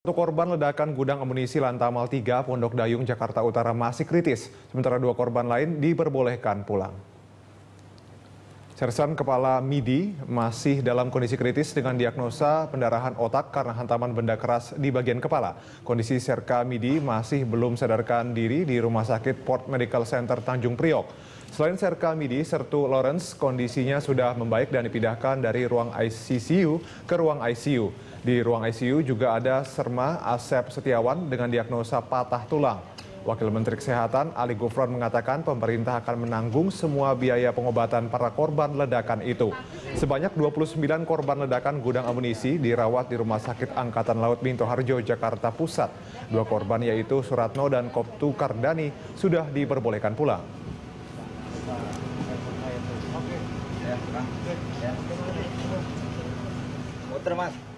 Satu korban ledakan gudang amunisi Lantamal 3, Pondok Dayung, Jakarta Utara masih kritis, sementara dua korban lain diperbolehkan pulang. Sersan Kepala MIDI masih dalam kondisi kritis dengan diagnosa pendarahan otak karena hantaman benda keras di bagian kepala. Kondisi Serka MIDI masih belum sadarkan diri di Rumah Sakit Port Medical Center Tanjung Priok. Selain Serka MIDI, Sertu Lawrence kondisinya sudah membaik dan dipindahkan dari ruang ICU ke ruang ICU. Di ruang ICU juga ada Serma Asep Setiawan dengan diagnosa patah tulang. Wakil Menteri Kesehatan Ali Gufron mengatakan pemerintah akan menanggung semua biaya pengobatan para korban ledakan itu. Sebanyak 29 korban ledakan gudang amunisi dirawat di Rumah Sakit Angkatan Laut Minto Harjo, Jakarta Pusat. Dua korban yaitu Suratno dan Koptu Kardani sudah diperbolehkan pulang. Muter ya, ya. mas.